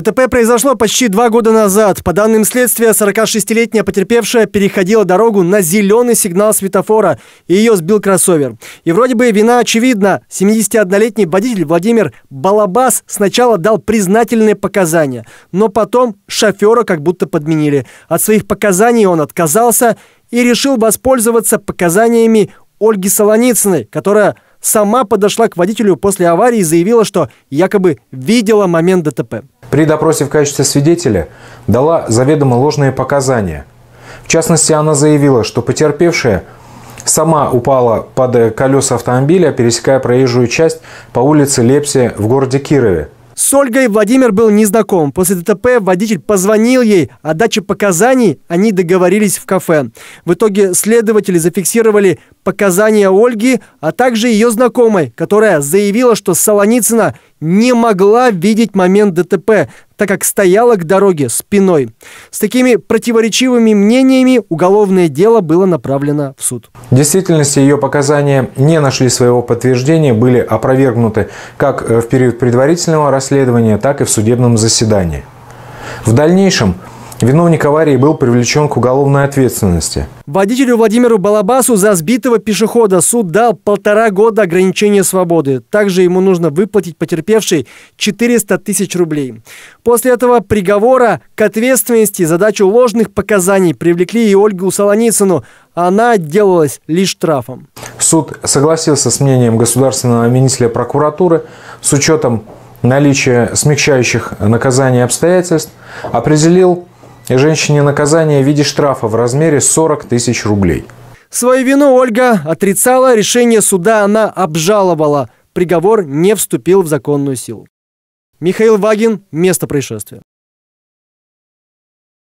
ДТП произошло почти два года назад. По данным следствия, 46-летняя потерпевшая переходила дорогу на зеленый сигнал светофора, и ее сбил кроссовер. И вроде бы вина очевидна. 71-летний водитель Владимир Балабас сначала дал признательные показания, но потом шофера как будто подменили. От своих показаний он отказался и решил воспользоваться показаниями Ольги Солоницыной, которая сама подошла к водителю после аварии и заявила, что якобы видела момент ДТП. При допросе в качестве свидетеля дала заведомо ложные показания. В частности, она заявила, что потерпевшая сама упала под колеса автомобиля, пересекая проезжую часть по улице Лепсе в городе Кирове – с Ольгой Владимир был незнаком. После ДТП водитель позвонил ей, о даче показаний они договорились в кафе. В итоге следователи зафиксировали показания Ольги, а также ее знакомой, которая заявила, что Солоницына – не могла видеть момент ДТП, так как стояла к дороге спиной. С такими противоречивыми мнениями уголовное дело было направлено в суд. В действительности ее показания не нашли своего подтверждения, были опровергнуты как э, в период предварительного расследования, так и в судебном заседании. В дальнейшем Виновник аварии был привлечен к уголовной ответственности. Водителю Владимиру Балабасу за сбитого пешехода суд дал полтора года ограничения свободы. Также ему нужно выплатить потерпевшей 400 тысяч рублей. После этого приговора к ответственности за дачу ложных показаний привлекли и Ольгу Солоницыну. Она отделалась лишь штрафом. Суд согласился с мнением государственного министра прокуратуры с учетом наличия смягчающих наказаний обстоятельств, определил женщине наказание в виде штрафа в размере 40 тысяч рублей. Свою вину Ольга отрицала, решение суда она обжаловала. Приговор не вступил в законную силу. Михаил Вагин, место происшествия.